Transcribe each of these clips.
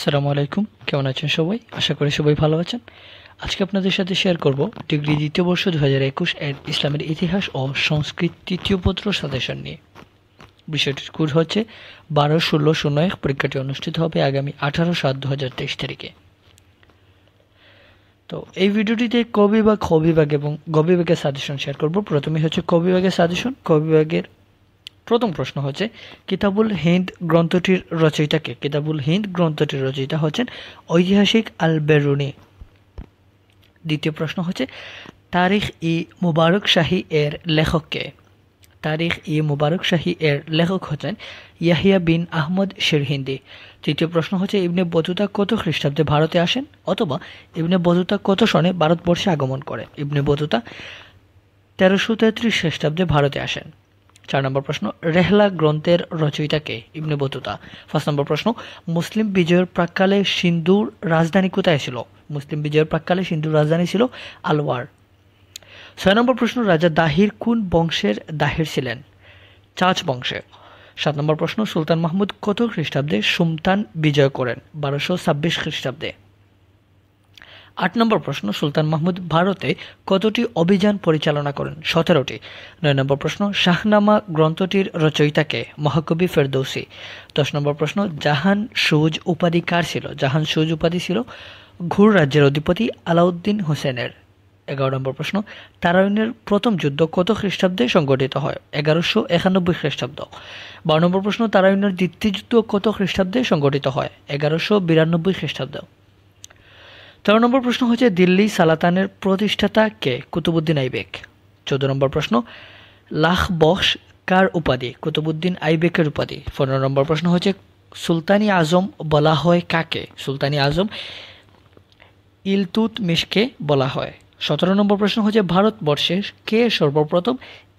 আসসালামু আলাইকুম কেমন আছেন সবাই আশা করি সবাই ভালো আছেন আজকে আপনাদের সাথে শেয়ার করব ডিগ্রি দ্বিতীয় বর্ষ দু হাজার একুশ এর ইসলামের ইতিহাস ও সংস্কৃত তৃতীয় পত্র সাজেশন নিয়ে বিষয়টির কোর্স হচ্ছে বারো ষোলো শূন্য এক পরীক্ষাটি অনুষ্ঠিত হবে আগামী আঠারো সাত দু হাজার তেইশ তারিখে তো এই ভিডিওটিতে কবিবাগ কবিবাগ এবং গবিবাগের সাজেশন শেয়ার করব প্রথমে হচ্ছে কবিবাগের সাজেশন কবিবাগের প্রথম প্রশ্ন হচ্ছে কিতাবুল হিন্দ গ্রন্থটির রচয়িতাকে কিতাবুল হিন্দ গ্রন্থটির রচয়িতা হচ্ছেন ঐতিহাসিক আল বেরুনি দ্বিতীয় প্রশ্ন হচ্ছে তারিখ ই মুবারক শাহী এর কে তারিখ ই মুবারক শাহী এর লেখক হচ্ছেন ইয়াহিয়া বিন আহমদ শেরহিন্দি তৃতীয় প্রশ্ন হচ্ছে ইবনে বতুতা কত খ্রিস্টাব্দে ভারতে আসেন অথবা ইবনে বতুতা কত সনে ভারতবর্ষে আগমন করে ইবনে বতুতা তেরোশো তেত্রিশ খ্রিস্টাব্দে ভারতে আসেন চার নম্বর প্রশ্ন রেহলা গ্রন্থের রচয়িতাকে ইবনে বতুতা পাঁচ নম্বর প্রশ্ন মুসলিম বিজয়ের প্রাককালে সিন্ধুর রাজধানী কোথায় ছিল মুসলিম বিজয়ের প্রাককালে সিন্ধুর রাজধানী ছিল আলওয়ার ছয় নম্বর প্রশ্ন রাজা দাহির কোন বংশের দাহির ছিলেন চাচ বংশে সাত নম্বর প্রশ্ন সুলতান মাহমুদ কত খ্রিস্টাব্দে সুমতান বিজয় করেন বারোশো ছাব্বিশ খ্রিস্টাব্দে আট নম্বর প্রশ্ন সুলতান মাহমুদ ভারতে কতটি অভিযান পরিচালনা করেন সতেরোটি নয় নম্বর প্রশ্ন শাহনামা গ্রন্থটির রচয়িতাকে মহাকবি ফেরদৌসি দশ নম্বর প্রশ্ন জাহান সুজ উপাধি কার ছিল জাহান সুজ উপাধি ছিল ঘুর রাজ্যের অধিপতি আলাউদ্দিন হোসেনের এগারো নম্বর প্রশ্ন তারায়ণের প্রথম যুদ্ধ কত খ্রিস্টাব্দে সংগঠিত হয় এগারোশো একানব্বই খ্রিস্টাব্দ বারো নম্বর প্রশ্ন তারায়ণের দ্বিতীয় যুদ্ধ কত খ্রিস্টাব্দে সংগঠিত হয় এগারোশো বিরানব্বই খ্রিস্টাব্দ তেরো নম্বর প্রশ্ন হচ্ছে দিল্লি সালাতানের প্রতিষ্ঠাতা কে কুতুবুদ্দিন আইবেক চোদ্দ নম্বর প্রশ্ন লাখ বক্স কার উপাধি কুতুবুদ্দিন আইবেকের উপাধি পনেরো নম্বর প্রশ্ন হচ্ছে সুলতানি আজম বলা হয় কাকে সুলতানি আজম ইলতুত মিশকে বলা হয় সতেরো নম্বর প্রশ্ন হচ্ছে ভারতবর্ষে কে সর্বপ্রথম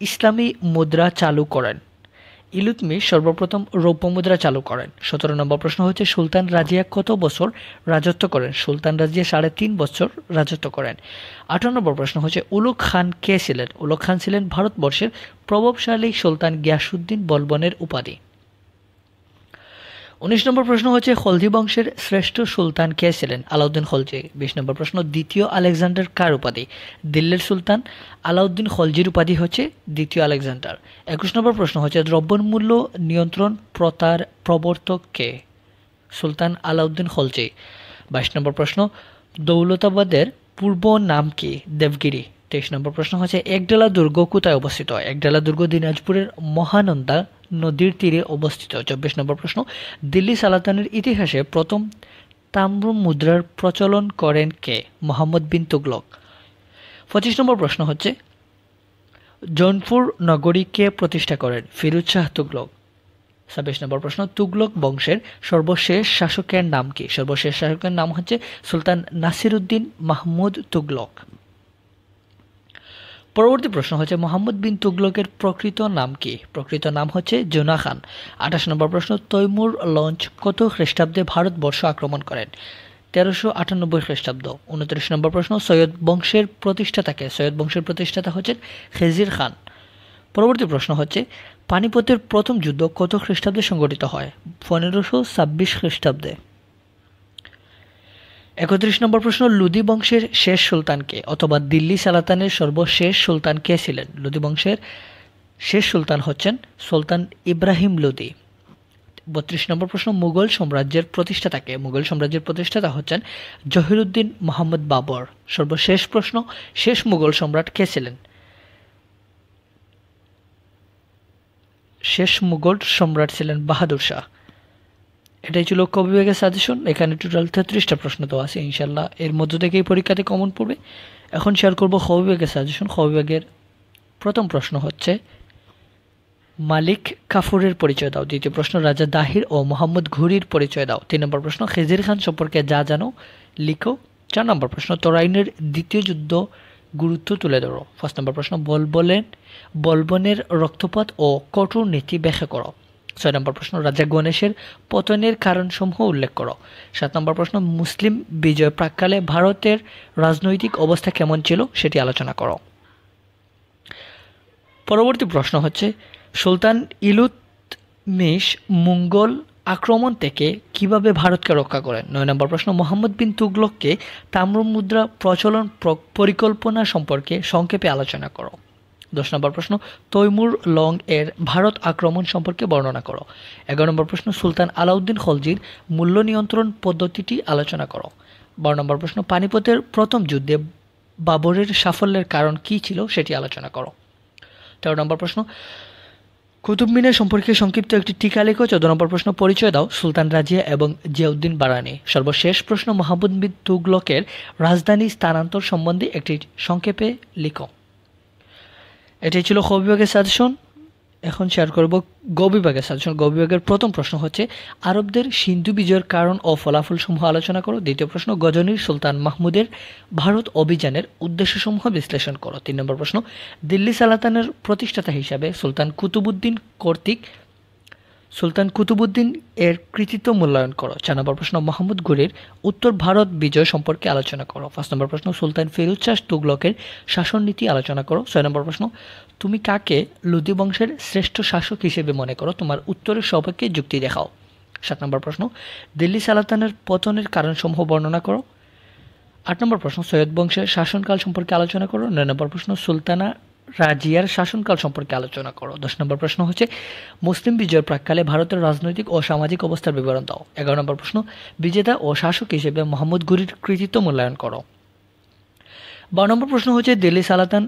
ইসলামী মুদ্রা চালু করেন ইলুতমি সর্বপ্রথম রৌপ্য মুদ্রা চালু করেন সতেরো নম্বর প্রশ্ন হচ্ছে সুলতান রাজিয়া কত বছর রাজত্ব করেন সুলতান রাজিয়া সাড়ে তিন বছর রাজত্ব করেন আঠারো নম্বর প্রশ্ন হচ্ছে উলুক খান কে ছিলেন উলুক খান ছিলেন ভারতবর্ষের প্রভাবশালী সুলতান গিয়াসুদ্দিন বলবনের উপাধি উনিশ নম্বর প্রশ্ন হচ্ছে খলজি বংশের শ্রেষ্ঠ সুলতান কে ছিলেন আলাউদ্দিন খলজি বিশ নম্বর প্রশ্ন দ্বিতীয় আলেকজান্ডার কার উপাধি দিল্লির সুলতান আলাউদ্দিন খলজির উপাধি হচ্ছে দ্বিতীয় আলেকজান্ডার একুশ নম্বর প্রশ্ন হচ্ছে দ্রব্যমূল্য নিয়ন্ত্রণ প্রতার প্রবর্তক কে সুলতান আলাউদ্দিন খলজি বাইশ নম্বর প্রশ্ন দৌলতাবাদের পূর্ব নাম কি দেবগিরি তেইশ নম্বর প্রশ্ন হচ্ছে একডেলা দুর্গ কোথায় অবস্থিত একডেলা দুর্গ দিনাজপুরের মহানন্দা নদীর তীরে অবস্থিত চব্বিশ নম্বর প্রশ্ন দিল্লি সালাতানের ইতিহাসে প্রথম তাম্র মুদ্রার প্রচলন করেন কে মোহাম্মদ বিন তুগলক পঁচিশ নম্বর প্রশ্ন হচ্ছে জৌনপুর নগরী কে প্রতিষ্ঠা করেন ফিরুজ শাহ তুগলক ছাব্বিশ নম্বর প্রশ্ন তুগলক বংশের সর্বশেষ শাসকের নাম কি সর্বশেষ শাসকের নাম হচ্ছে সুলতান নাসিরুদ্দিন মাহমুদ তুগলক পরবর্তী প্রশ্ন হচ্ছে মোহাম্মদ বিন তুগলকের প্রকৃত নাম কি প্রকৃত নাম হচ্ছে জোনা খান আঠাশ নম্বর প্রশ্ন তৈমুর লঞ্চ কত খ্রিস্টাব্দে ভারতবর্ষ আক্রমণ করেন তেরোশো আটানব্বই খ্রিস্টাব্দ উনত্রিশ নম্বর প্রশ্ন সৈয়দ বংশের প্রতিষ্ঠাতাকে সৈয়দ বংশের প্রতিষ্ঠাতা হচ্ছেন খেজির খান পরবর্তী প্রশ্ন হচ্ছে পানিপথের প্রথম যুদ্ধ কত খ্রিস্টাব্দে সংগঠিত হয় পনেরোশো ছাব্বিশ খ্রিস্টাব্দে একত্রিশ নম্বর প্রশ্ন লুদি বংশের শেষ সুলতানকে অথবা দিল্লি সালাতানের সর্বশেষ সুলতান কে ছিলেন লুদি বংশের শেষ সুলতান হচ্ছেন সুলতান ইব্রাহিম লুদি বত্রিশ নম্বর প্রশ্ন মুঘল সাম্রাজ্যের প্রতিষ্ঠাতাকে মুঘল সাম্রাজ্যের প্রতিষ্ঠাতা হচ্ছেন জহিরুদ্দিন মোহাম্মদ বাবর সর্বশেষ প্রশ্ন শেষ মুঘল সম্রাট কে ছিলেন শেষ মুঘল সম্রাট ছিলেন বাহাদুর শাহ এটাই ছিল লক্ষ্য সাজেশন এখানে টোটাল তেত্রিশটা প্রশ্ন তো আছে ইনশাল্লাহ এর মধ্য থেকে এই পরীক্ষাতে কমন পড়বে এখন শেয়ার করবো হবিবেগের সাজেশন খ প্রথম প্রশ্ন হচ্ছে মালিক কাফুরের পরিচয় দাও দ্বিতীয় প্রশ্ন রাজা দাহির ও মোহাম্মদ ঘুরির পরিচয় দাও তিন নম্বর প্রশ্ন খেজির খান সম্পর্কে যা জানো লিখো চার নম্বর প্রশ্ন তরাইনের দ্বিতীয় যুদ্ধ গুরুত্ব তুলে ধরো পাঁচ নম্বর প্রশ্ন বলবলেন বলবনের রক্তপাত ও কঠোর নীতি ব্যাখ্যা করো ছয় নম্বর প্রশ্ন রাজা গণেশের পতনের কারণসমূহ উল্লেখ করো সাত নম্বর প্রশ্ন মুসলিম বিজয় প্রাককালে ভারতের রাজনৈতিক অবস্থা কেমন ছিল সেটি আলোচনা করো পরবর্তী প্রশ্ন হচ্ছে সুলতান ইলুত মিস মুঙ্গল আক্রমণ থেকে কিভাবে ভারতকে রক্ষা করেন নয় নম্বর প্রশ্ন মোহাম্মদ বিন তুগলককে তাম্র মুদ্রা প্রচলন পরিকল্পনা সম্পর্কে সংক্ষেপে আলোচনা করো দশ নম্বর প্রশ্ন তৈমুর লং এর ভারত আক্রমণ সম্পর্কে বর্ণনা করো এগারো নম্বর প্রশ্ন সুলতান আলাউদ্দিন খলজির মূল্য নিয়ন্ত্রণ পদ্ধতিটি আলোচনা করো বারো নম্বর প্রশ্ন পানিপথের প্রথম যুদ্ধে বাবরের সাফল্যের কারণ কি ছিল সেটি আলোচনা করো তেরো নম্বর প্রশ্ন কুতুবমিনার সম্পর্কে সংক্ষিপ্ত একটি টিকা লেখো চোদ্দ নম্বর প্রশ্ন পরিচয় দাও সুলতান রাজিয়া এবং জিয়াউদ্দিন বারানি সর্বশেষ প্রশ্ন মোহাম্মদ তুগলকের রাজধানী স্থানান্তর সম্বন্ধে একটি সংক্ষেপে লিখো এটাই ছিল হবি ব্যাগের সাজেশন এখন শেয়ার করব গবিবাগের সাজেশন গবিবাগের প্রথম প্রশ্ন হচ্ছে আরবদের সিন্ধু বিজয়ের কারণ ও ফলাফল সমূহ আলোচনা করো দ্বিতীয় প্রশ্ন গজনীর সুলতান মাহমুদের ভারত অভিযানের উদ্দেশ্যসমূহ বিশ্লেষণ করো তিন নম্বর প্রশ্ন দিল্লি সালাতানের প্রতিষ্ঠাতা হিসাবে সুলতান কুতুবুদ্দিন কর্তৃক সুলতান কুতুবুদ্দিন এর কৃতিত্ব মূল্যায়ন করো চার নম্বর প্রশ্ন মোহাম্মদ গুরের উত্তর ভারত বিজয় সম্পর্কে আলোচনা করো পাঁচ নম্বর প্রশ্ন সুলতান ফেরুজ শাহ তুগলকের শাসন নীতি আলোচনা করো ছয় নম্বর প্রশ্ন তুমি কাকে লুদি বংশের শ্রেষ্ঠ শাসক হিসেবে মনে করো তোমার উত্তরের সবাইকে যুক্তি দেখাও সাত নম্বর প্রশ্ন দিল্লি সালাতানের পতনের কারণসমূহ বর্ণনা করো আট নম্বর প্রশ্ন সৈয়দ বংশের শাসনকাল সম্পর্কে আলোচনা করো নয় নম্বর প্রশ্ন সুলতানা রাজিয়ার শাসনকাল সম্পর্কে আলোচনা করো দশ নম্বর প্রশ্ন হচ্ছে মুসলিম বিজয়ের প্রাককালে ভারতের রাজনৈতিক ও সামাজিক অবস্থার বিবরণ দাও এগারো নম্বর প্রশ্ন বিজেতা ও শাসক হিসেবে মোহাম্মদ ঘুরির কৃতিত্ব মূল্যায়ন করো বারো নম্বর প্রশ্ন হচ্ছে দিল্লি সালাতান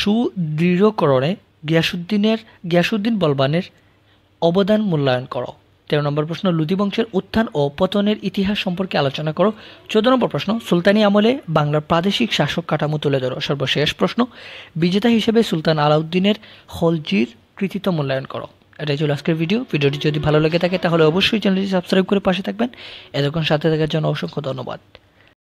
সুদৃঢ়করণে গিয়াসুদ্দিনের গিয়াসুদ্দিন বলবানের অবদান মূল্যায়ন করো তেরো নম্বর প্রশ্ন লুদি বংশের উত্থান ও পতনের ইতিহাস সম্পর্কে আলোচনা করো চোদ্দ নম্বর প্রশ্ন সুলতানি আমলে বাংলার প্রাদেশিক শাসক কাঠামো তুলে ধরো সর্বশেষ প্রশ্ন বিজেতা হিসেবে সুলতান আলাউদ্দিনের হলজির কৃতিত্ব মূল্যায়ন করো এটাই ছিল আজকের ভিডিও ভিডিওটি যদি ভালো লেগে থাকে তাহলে অবশ্যই চ্যানেলটি সাবস্ক্রাইব করে পাশে থাকবেন এতক্ষণ সাথে থাকার জন্য অসংখ্য ধন্যবাদ